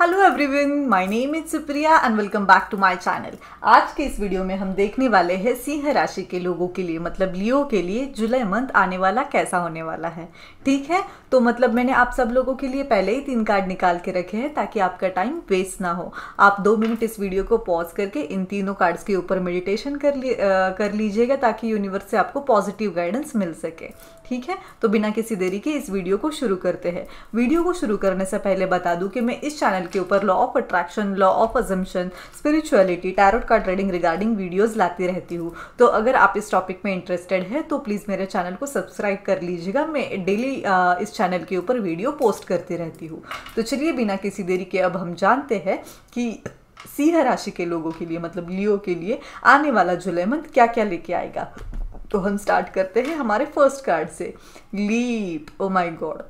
hello everyone my name is Supriya and welcome back to my channel आज के इस video में हम देखने वाले हैं सिंह राशि के लोगों के लिए मतलब लियो के लिए जुलाई मंथ आने वाला कैसा होने वाला है ठीक है तो मतलब मैंने आप सब लोगों के लिए पहले ही तीन कार्ड निकाल के रखे हैं ताकि आपका टाइम वेस्ट ना हो आप दो मिनट इस वीडियो को पॉज करके इन तीनों कार्ड्स के ऊपर मेडिटेशन कर आ, कर लीजिएगा ताकि यूनिवर्स से आपको पॉजिटिव गाइडेंस मिल सके ठीक है तो बिना किसी देरी के इस वीडियो को शुरू करते हैं वीडियो को शुरू करने से पहले बता दूँ कि मैं इस चैनल के ऊपर law of attraction law of assumption spirituality tarot card reading regarding videos लाती रहती हूँ तो अगर आप इस टॉपिक में इंटरेस्टेड है तो प्लीज़ मेरे चैनल को सब्सक्राइब कर लीजिएगा मैं डेली इस चैनल के ऊपर वीडियो पोस्ट करती रहती हूँ तो चलिए बिना किसी देरी के अब हम जानते हैं कि सिंह राशि के लोगों के लिए मतलब लियो के लिए आने वाला जुलाई मंथ क्या क्या लेके आएगा तो हम स्टार्ट करते हैं हमारे फर्स्ट कार्ड से leap oh my god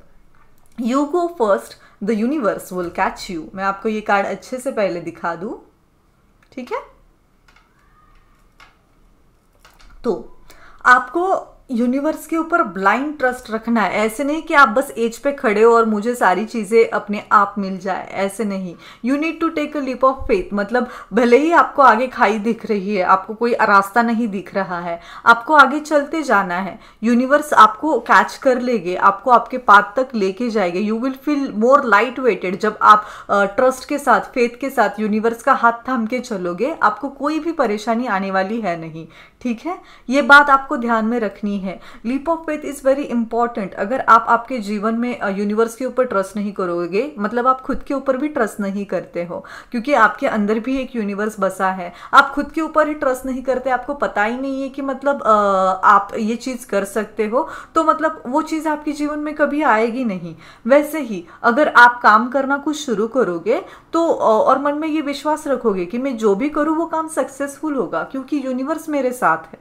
you go first the universe will catch you मैं आपको ये कार्ड अच्छे से पहले दिखा दू ठीक है तो आपको यूनिवर्स के ऊपर ब्लाइंड ट्रस्ट रखना है ऐसे नहीं कि आप बस एज पे खड़े हो और मुझे सारी चीज़ें अपने आप मिल जाए ऐसे नहीं you need to take a leap of faith मतलब भले ही आपको आगे खाई दिख रही है आपको कोई रास्ता नहीं दिख रहा है आपको आगे चलते जाना है यूनिवर्स आपको कैच कर लेंगे आपको आपके पाथ तक लेके जाएगा you will feel more light weighted जब आप ट्रस्ट के साथ फेथ के साथ यूनिवर्स का हाथ थाम के चलोगे आपको कोई भी परेशानी आने वाली है नहीं ठीक है ये बात आपको ध्यान में रखनी नहीं है leap of faith is very important अगर आप आपके जीवन में यूनिवर्स के ऊपर ट्रस्ट नहीं करोगे मतलब आप खुद के ऊपर भी ट्रस्ट नहीं करते हो क्योंकि आपके अंदर भी एक यूनिवर्स बसा है आप खुद के ऊपर ही ट्रस्ट नहीं करते आपको पता ही नहीं है कि मतलब आप ये चीज़ कर सकते हो तो मतलब वो चीज़ आपके जीवन में कभी आएगी नहीं वैसे ही अगर आप काम करना कुछ शुरू करोगे तो और मन में ये विश्वास रखोगे कि मैं जो भी करूँ वो काम सक्सेसफुल होगा क्योंकि यूनिवर्स मेरे साथ है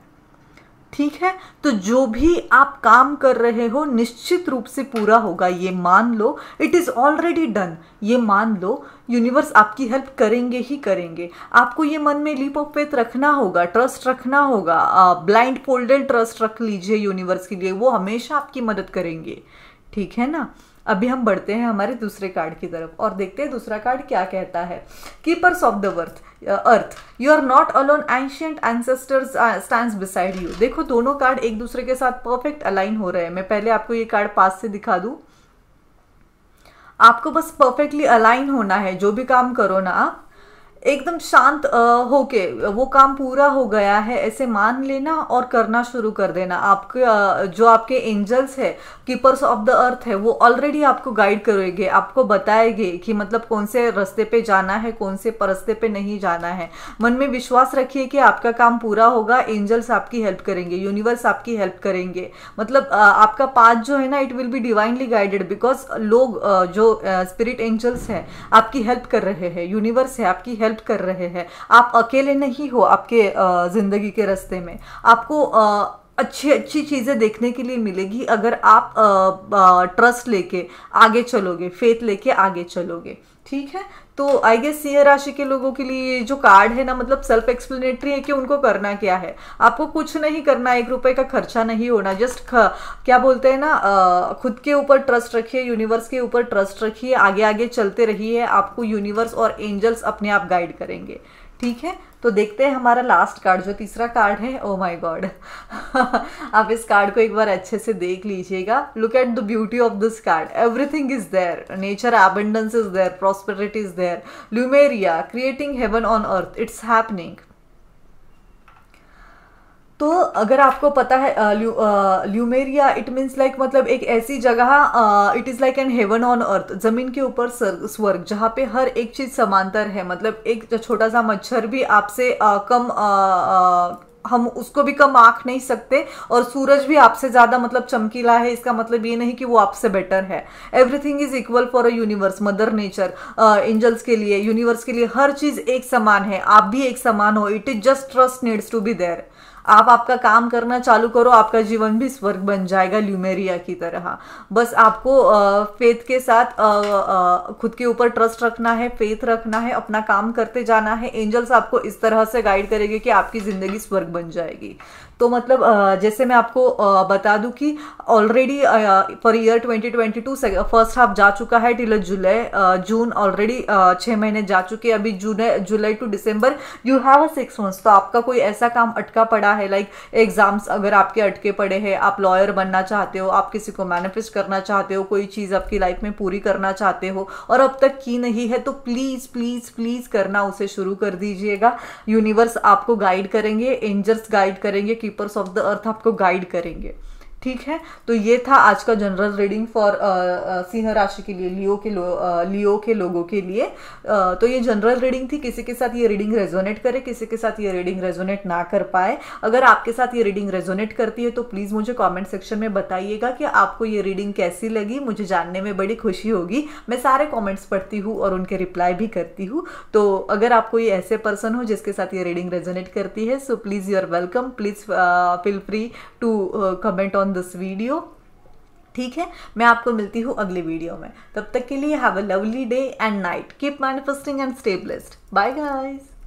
ठीक है तो जो भी आप काम कर रहे हो निश्चित रूप से पूरा होगा ये मान लो इट इज़ ऑलरेडी डन ये मान लो यूनिवर्स आपकी हेल्प करेंगे ही करेंगे आपको ये मन में लीप ऑफ फेथ रखना होगा ट्रस्ट रखना होगा ब्लाइंड फोल्डेड ट्रस्ट रख लीजिए यूनिवर्स के लिए वो हमेशा आपकी मदद करेंगे ठीक है ना अभी हम बढ़ते हैं हमारे दूसरे कार्ड की तरफ और देखते हैं दूसरा कार्ड क्या कहता है keepers of the worth earth you are not alone ancient ancestors stand beside you देखो दोनों कार्ड एक दूसरे के साथ परफेक्ट अलाइन हो रहे हैं मैं पहले आपको ये कार्ड पास से दिखा दू आपको बस परफेक्टली अलाइन होना है जो भी काम करो ना आप एकदम शांत होके वो काम पूरा हो गया है ऐसे मान लेना और करना शुरू कर देना आपके जो आपके एंजल्स है कीपर्स ऑफ द अर्थ है वो ऑलरेडी आपको गाइड करेंगे आपको बताएंगे कि मतलब कौन से रास्ते पे जाना है कौन से परस्ते पे नहीं जाना है मन में विश्वास रखिए कि आपका काम पूरा होगा एंजल्स आपकी हेल्प करेंगे यूनिवर्स आपकी हेल्प करेंगे मतलब आपका पाथ जो है ना it will be divinely guided because लोग जो स्पिरिट एंजल्स हैं आपकी हेल्प कर रहे हैं यूनिवर्स है आपकी हेल्प हेल्प कर रहे हैं आप अकेले नहीं हो आपके ज़िंदगी के रास्ते में आपको अच्छी अच्छी चीज़ें देखने के लिए मिलेगी अगर आप ट्रस्ट लेके आगे चलोगे फेथ लेके आगे चलोगे ठीक है तो आई गेस सिंह राशि के लोगों के लिए जो कार्ड है ना मतलब सेल्फ एक्सप्लेनेटरी है कि उनको करना क्या है आपको कुछ नहीं करना एक रुपए का खर्चा नहीं होना जस्ट क्या बोलते हैं ना आ, खुद के ऊपर ट्रस्ट रखिए यूनिवर्स के ऊपर ट्रस्ट रखिए आगे आगे चलते रहिए आपको यूनिवर्स और एंजल्स अपने आप गाइड करेंगे ठीक है तो देखते हैं हमारा लास्ट कार्ड जो तीसरा कार्ड है ओ माय गॉड आप इस कार्ड को एक बार अच्छे से देख लीजिएगा look at the beauty of this card everything is there nature abundance is there prosperity is there Lemuria creating heaven on earth it's happening तो अगर आपको पता है ल्यूमेरिया इट मीन्स लाइक मतलब एक ऐसी जगह it is like an heaven on earth ज़मीन के ऊपर स्वर्ग जहाँ पे हर एक चीज़ समांतर है मतलब एक छोटा सा मच्छर भी आपसे कम आ, आ, हम उसको भी कम आंख नहीं सकते और सूरज भी आपसे ज़्यादा मतलब चमकीला है इसका मतलब ये नहीं कि वो आपसे बेटर है everything is equal for a universe mother nature angels के लिए यूनिवर्स के लिए हर चीज़ एक समान है आप भी एक समान हो it is just trust needs to be there आप आपका काम करना चालू करो आपका जीवन भी स्वर्ग बन जाएगा ल्यूमेरिया की तरह बस आपको फेथ के साथ खुद के ऊपर ट्रस्ट रखना है फेथ रखना है अपना काम करते जाना है एंजल्स आपको इस तरह से गाइड करेंगे कि आपकी ज़िंदगी स्वर्ग बन जाएगी तो मतलब जैसे मैं आपको बता दूं कि already for year 2022 first half जा चुका है टिल जुलाई जून ऑलरेडी छः महीने जा चुके हैं अभी June July to December you have a six months तो आपका कोई ऐसा काम अटका पड़ा है लाइक like, एग्जाम्स अगर आपके अटके पड़े हैं आप लॉयर बनना चाहते हो आप किसी को मैनिफेस्ट करना चाहते हो कोई चीज़ आपकी लाइफ में पूरी करना चाहते हो और अब तक की नहीं है तो प्लीज़ प्लीज़ प्लीज़ करना उसे शुरू कर दीजिएगा यूनिवर्स आपको गाइड करेंगे एंजर्स गाइड करेंगे कि पीपर्स ऑफ द अर्थ आपको गाइड करेंगे ठीक है तो ये था आज का जनरल रीडिंग फॉर सिंह राशि के लिए लियो के लो आ, uh, लियो के लोगों के लिए आ, uh, तो ये जनरल रीडिंग थी किसी के साथ ये रीडिंग रेजोनेट करे किसी के साथ ये रीडिंग रेजोनेट ना कर पाए अगर आपके साथ ये रीडिंग रेजोनेट करती है तो प्लीज़ मुझे कॉमेंट सेक्शन में बताइएगा कि आपको ये रीडिंग कैसी लगी मुझे जानने में बड़ी खुशी होगी मैं सारे कॉमेंट्स पढ़ती हूँ और उनके रिप्लाई भी करती हूँ तो अगर आप कोई ऐसे पर्सन हो जिसके साथ ये रीडिंग रेजोनेट करती है so please you are welcome please feel free to comment on from this video ठीक है मैं आपको मिलती हूँ अगले वीडियो में तब तक के लिए have a lovely day and night keep manifesting and stay blessed bye guys